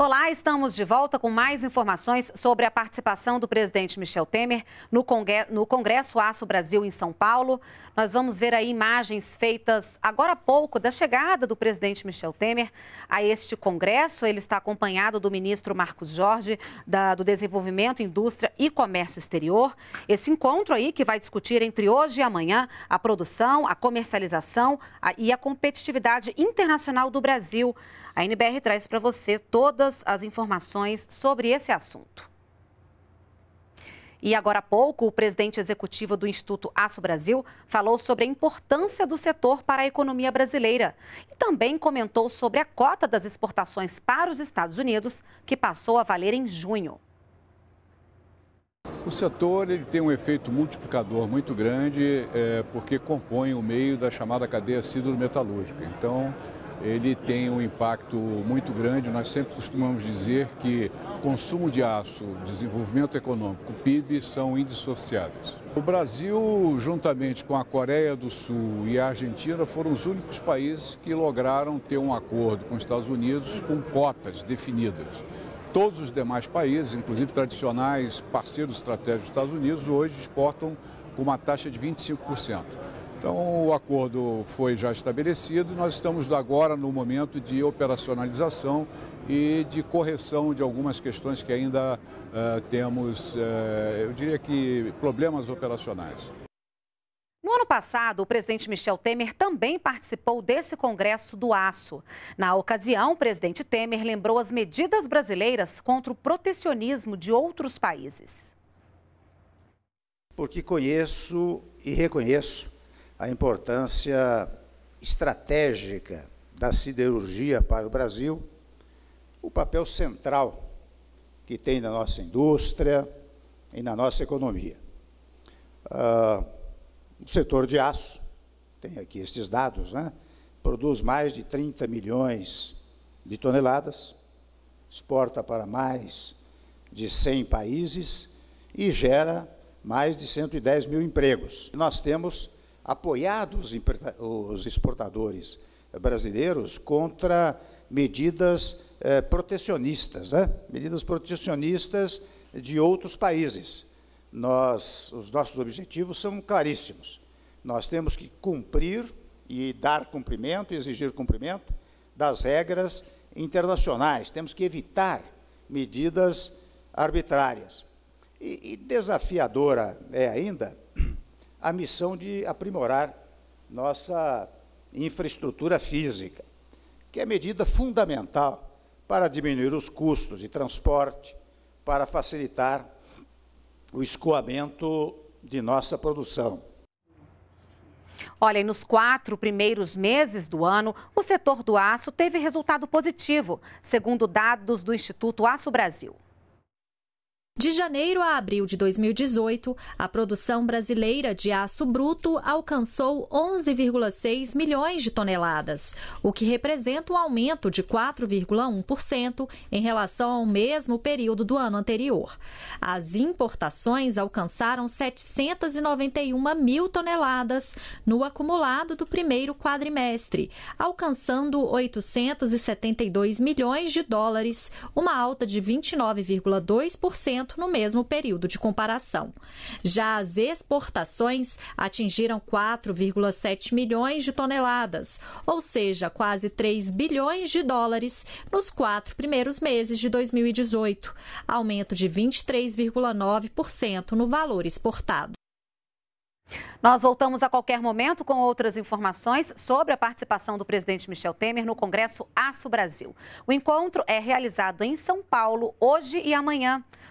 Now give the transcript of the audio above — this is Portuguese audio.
Olá, estamos de volta com mais informações sobre a participação do presidente Michel Temer no, Congresso Aço Brasil em São Paulo. Nós vamos ver aí imagens feitas agora há pouco da chegada do presidente Michel Temer a este congresso. Ele está acompanhado do ministro Marcos Jorge, da, do Desenvolvimento, Indústria e Comércio Exterior. Esse encontro aí que vai discutir entre hoje e amanhã a produção, a comercialização a, e a competitividade internacional do Brasil. A NBR traz para você todas as informações sobre esse assunto. E agora há pouco, o presidente executivo do Instituto Aço Brasil falou sobre a importância do setor para a economia brasileira e também comentou sobre a cota das exportações para os Estados Unidos, que passou a valer em junho. O setor ele tem um efeito multiplicador muito grande, é, porque compõe o meio da chamada cadeia siderometalúrgica. metalúrgica Então, ele tem um impacto muito grande. Nós sempre costumamos dizer que consumo de aço, desenvolvimento econômico, PIB são indissociáveis. O Brasil, juntamente com a Coreia do Sul e a Argentina, foram os únicos países que lograram ter um acordo com os Estados Unidos com cotas definidas. Todos os demais países, inclusive tradicionais parceiros estratégicos dos Estados Unidos, hoje exportam com uma taxa de 25%. Então, o acordo foi já estabelecido, nós estamos agora no momento de operacionalização e de correção de algumas questões que ainda uh, temos, uh, eu diria que problemas operacionais. No ano passado, o presidente Michel Temer também participou desse Congresso do Aço. Na ocasião, o presidente Temer lembrou as medidas brasileiras contra o protecionismo de outros países. Porque conheço e reconheço a importância estratégica da siderurgia para o Brasil, o papel central que tem na nossa indústria e na nossa economia. Ah, o setor de aço, tem aqui estes dados, né? produz mais de 30 milhões de toneladas, exporta para mais de 100 países e gera mais de 110 mil empregos. Nós temos apoiado os exportadores brasileiros contra medidas eh, protecionistas, né? medidas protecionistas de outros países. Nós, os nossos objetivos são claríssimos. Nós temos que cumprir e dar cumprimento, exigir cumprimento das regras internacionais. Temos que evitar medidas arbitrárias. E, e desafiadora é ainda a missão de aprimorar nossa infraestrutura física, que é medida fundamental para diminuir os custos de transporte, para facilitar o escoamento de nossa produção. Olha, nos quatro primeiros meses do ano, o setor do aço teve resultado positivo, segundo dados do Instituto Aço Brasil. De janeiro a abril de 2018, a produção brasileira de aço bruto alcançou 11,6 milhões de toneladas, o que representa um aumento de 4,1% em relação ao mesmo período do ano anterior. As importações alcançaram 791 mil toneladas no acumulado do primeiro quadrimestre, alcançando 872 milhões de dólares, uma alta de 29,2% no mesmo período de comparação. Já as exportações atingiram 4,7 milhões de toneladas, ou seja, quase 3 bilhões de dólares nos quatro primeiros meses de 2018, aumento de 23,9% no valor exportado. Nós voltamos a qualquer momento com outras informações sobre a participação do presidente Michel Temer no Congresso Aço Brasil. O encontro é realizado em São Paulo hoje e amanhã.